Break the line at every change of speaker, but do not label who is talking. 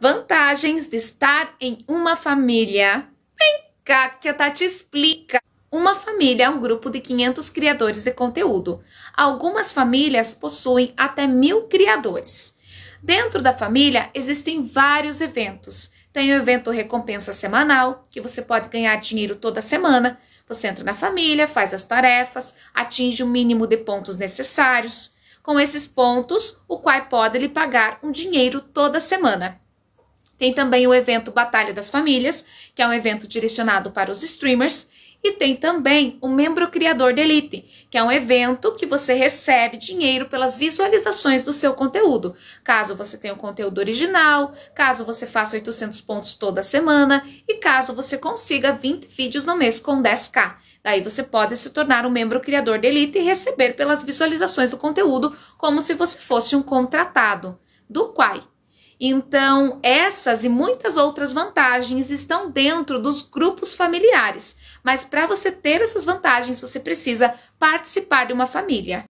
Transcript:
Vantagens de estar em uma família. Vem cá que a Tati explica. Uma família é um grupo de 500 criadores de conteúdo. Algumas famílias possuem até mil criadores. Dentro da família existem vários eventos. Tem o evento recompensa semanal, que você pode ganhar dinheiro toda semana. Você entra na família, faz as tarefas, atinge o mínimo de pontos necessários. Com esses pontos, o Quai pode lhe pagar um dinheiro toda semana. Tem também o evento Batalha das Famílias, que é um evento direcionado para os streamers. E tem também o Membro Criador da Elite, que é um evento que você recebe dinheiro pelas visualizações do seu conteúdo. Caso você tenha o um conteúdo original, caso você faça 800 pontos toda semana e caso você consiga 20 vídeos no mês com 10k. Daí você pode se tornar um membro criador da Elite e receber pelas visualizações do conteúdo como se você fosse um contratado do Quai. Então, essas e muitas outras vantagens estão dentro dos grupos familiares, mas para você ter essas vantagens, você precisa participar de uma família.